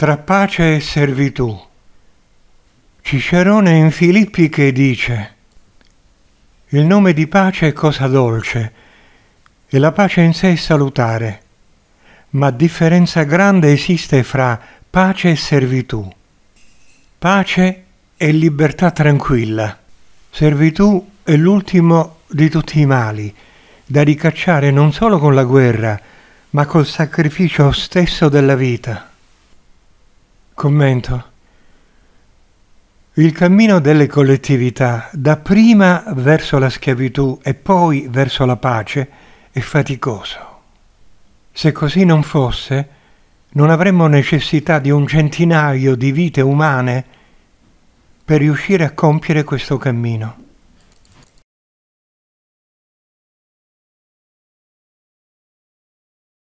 tra pace e servitù. Cicerone in Filippi che dice Il nome di pace è cosa dolce e la pace in sé è salutare, ma differenza grande esiste fra pace e servitù. Pace è libertà tranquilla, servitù è l'ultimo di tutti i mali, da ricacciare non solo con la guerra, ma col sacrificio stesso della vita. Commento. Il cammino delle collettività, dapprima verso la schiavitù e poi verso la pace, è faticoso. Se così non fosse, non avremmo necessità di un centinaio di vite umane per riuscire a compiere questo cammino.